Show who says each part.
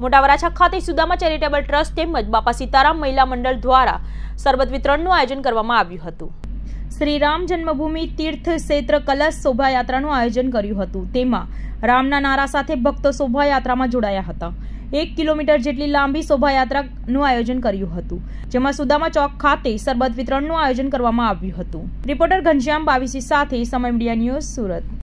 Speaker 1: મોટા વરાછા ખાતે Sudama charitable trust તેમજ બાપા સીતારામ મહિલા મંડળ દ્વારા સરબત વિતરણનું આયોજન કરવામાં આવ્યું હતું શ્રી રામ જન્મભૂમિ તીર્થ ક્ષેત્ર કલશ શોભાયાત્રાનું આયોજન કર્યું હતું તેમાં રામના નારા સાથે ભક્તો શોભાયાત્રામાં જોડાયા હતા એક કિલોમીટર જેટલી લાંબી શોભાયાત્રાનું આયોજન કર્યું હતું જેમાં સુદામા ચોક ખાતે સરબત વિતરણનું આયોજન કરવામાં આવ્યું હતું રિપોર્ટર ઘનશ્યામ બાવીસી સાથે સમય મીડિયા ન્યૂઝ સુરત